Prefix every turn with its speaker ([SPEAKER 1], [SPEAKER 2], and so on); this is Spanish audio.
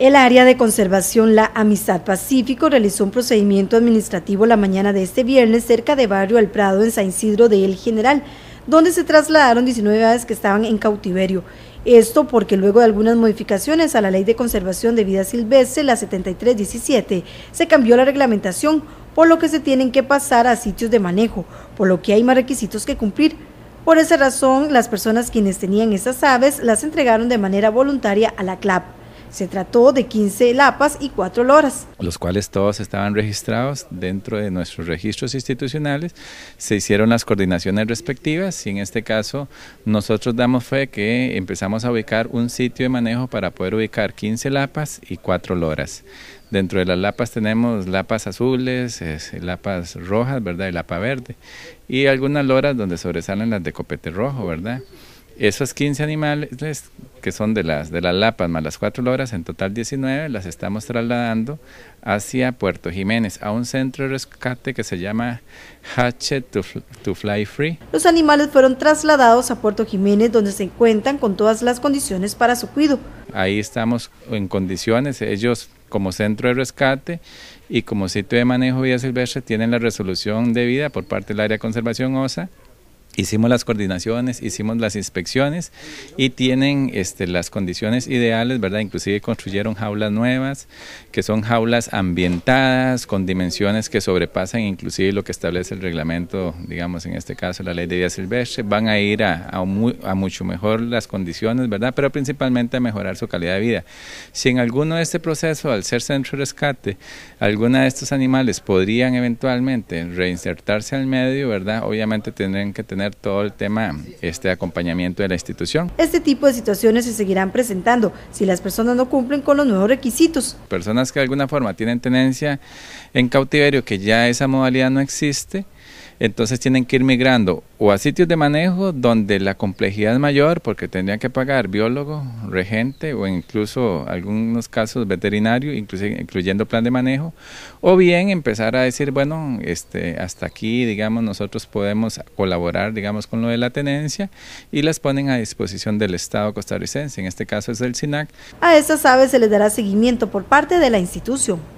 [SPEAKER 1] El área de conservación La Amistad Pacífico realizó un procedimiento administrativo la mañana de este viernes cerca de Barrio El Prado en San Isidro de El General, donde se trasladaron 19 aves que estaban en cautiverio. Esto porque luego de algunas modificaciones a la Ley de Conservación de Vida Silvestre, la 7317, se cambió la reglamentación, por lo que se tienen que pasar a sitios de manejo, por lo que hay más requisitos que cumplir. Por esa razón, las personas quienes tenían esas aves las entregaron de manera voluntaria a la CLAP. Se trató de 15 lapas y 4 loras.
[SPEAKER 2] Los cuales todos estaban registrados dentro de nuestros registros institucionales. Se hicieron las coordinaciones respectivas y en este caso nosotros damos fe que empezamos a ubicar un sitio de manejo para poder ubicar 15 lapas y 4 loras. Dentro de las lapas tenemos lapas azules, lapas rojas, ¿verdad? Y lapa verde. Y algunas loras donde sobresalen las de copete rojo, ¿verdad? Esos 15 animales que son de las, de las lapas más las 4 loras, en total 19, las estamos trasladando hacia Puerto Jiménez, a un centro de rescate que se llama Hatchet to, Fly Free.
[SPEAKER 1] Los animales fueron trasladados a Puerto Jiménez, donde se encuentran con todas las condiciones para su cuido.
[SPEAKER 2] Ahí estamos en condiciones, ellos como centro de rescate y como sitio de manejo de silvestre tienen la resolución debida por parte del área de conservación OSA Hicimos las coordinaciones, hicimos las inspecciones y tienen este, las condiciones ideales, ¿verdad? Inclusive construyeron jaulas nuevas, que son jaulas ambientadas, con dimensiones que sobrepasan inclusive lo que establece el reglamento, digamos en este caso la ley de vida silvestre. Van a ir a, a, mucho mejor las condiciones, ¿verdad? Pero principalmente a mejorar su calidad de vida. Si en alguno de este proceso, al ser centro de rescate, alguna de estos animales podrían eventualmente reinsertarse al medio, ¿verdad? Obviamente tendrían que tener todo el tema, este acompañamiento de la institución.
[SPEAKER 1] Este tipo de situaciones se seguirán presentando si las personas no cumplen con los
[SPEAKER 2] nuevos requisitos. Personas que de alguna forma tienen tenencia en cautiverio, que ya esa modalidad no existe, entonces tienen que ir migrando o a sitios de manejo donde la complejidad es mayor porque tendrían que pagar biólogo, regente o incluso algunos casos veterinario, incluyendo plan de manejo, o bien empezar a decir, bueno, este, hasta aquí, digamos, nosotros podemos colaborar, digamos, con lo de la tenencia y las ponen a disposición del Estado costarricense, en este caso es el SINAC.
[SPEAKER 1] A estas aves se les dará seguimiento por parte de la institución.